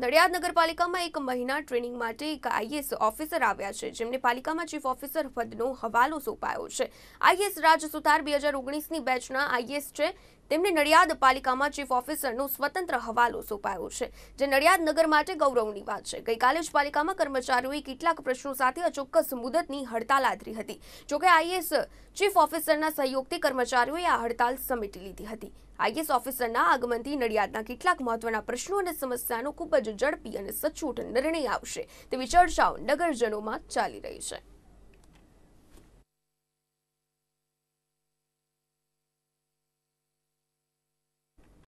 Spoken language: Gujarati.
નડિયાદ નગરપાલિકામાં એક મહિના ટ્રેનિંગ માટે એક આઈએસ ઓફિસર આવ્યા છે જેમને પાલિકામાં ચીફ ઓફિસર પદનો હવાલો સોંપાયો છે આઈએસ રાજ સુતાર બે હજાર ઓગણીસની બેચના આઈએસ છે તેમને નડિયાદ પાલિકામાં ચીફ ઓફિસરનો સ્વતંત્ર હવાલો સોંપાયો છે જે નડિયાદ નગર માટે ગૌરવની વાત છે ગઈકાલે જ પાલિકામાં કર્મચારીઓએ કેટલાક પ્રશ્નો સાથે અચોક્કસ મુદતની હડતાલ આદરી હતી જોકે આઈએસ ચીફ ઓફિસરના સહયોગથી કર્મચારીઓએ આ હડતાલ સમેટી લીધી હતી આઈએસ ઓફિસરના આગમનથી નડિયાદના કેટલાક મહત્વના પ્રશ્નો અને સમસ્યાનો ખૂબ જ ઝડપી અને સચોટ નિર્ણય આવશે તેવી ચર્ચાઓ નગરજનોમાં ચાલી રહી છે